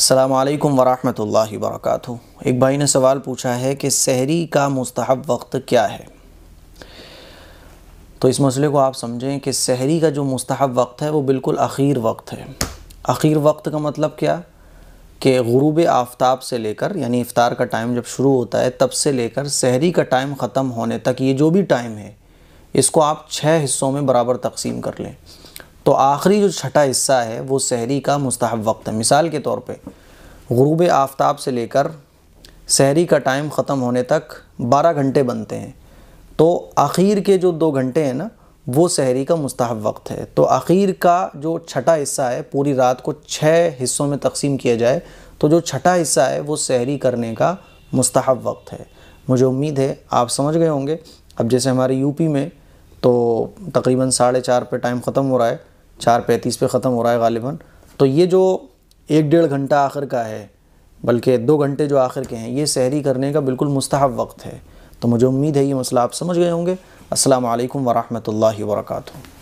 अल्लाम वरहमल वरक एक भाई ने सवाल पूछा है कि सहरी का मुस्तहब वक्त क्या है तो इस मसले को आप समझें कि सहरी का जो मुस्तहब वक्त है वो बिल्कुल अखीर वक्त है अखीर वक्त का मतलब क्या कि गुरूब आफ्ताब से लेकर यानी इफ़ार का टाइम जब शुरू होता है तब से लेकर सहरी का टाइम ख़त्म होने तक ये जो भी टाइम है इसको आप छः हिस्सों में बराबर तकसीम कर लें तो आखिरी जो छठा हिस्सा है वो सहरी का मुस्तहब वक्त है मिसाल के तौर पे गुरूब आफ्ताब से लेकर सहरी का टाइम ख़त्म होने तक बारह घंटे बनते हैं तो आखिर के जो दो घंटे हैं ना वो सहरी का मुस्तहब वक्त है तो आखिर का जो छठा हिस्सा है पूरी रात को छः हिस्सों में तकसीम किया जाए तो जो छठा हिस्सा है वो सहरी करने का मुस्तहब वक्त है मुझे उम्मीद है आप समझ गए होंगे अब जैसे हमारे यूपी में तो तकरीबन साढ़े चार पे टाइम ख़त्म हो रहा है चार पैंतीस पे ख़त्म हो रहा है गालिबा तो ये जो एक डेढ़ घंटा आखिर का है बल्कि दो घंटे जो आखिर के हैं ये सहरी करने का बिल्कुल मुस्तहब वक्त है तो मुझे उम्मीद है ये मसला आप समझ गए होंगे असलकम वरहमल वरक